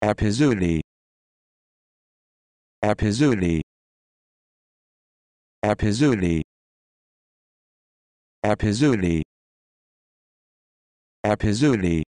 Apizuli Apizuli Apizuli Apizuli Apizuli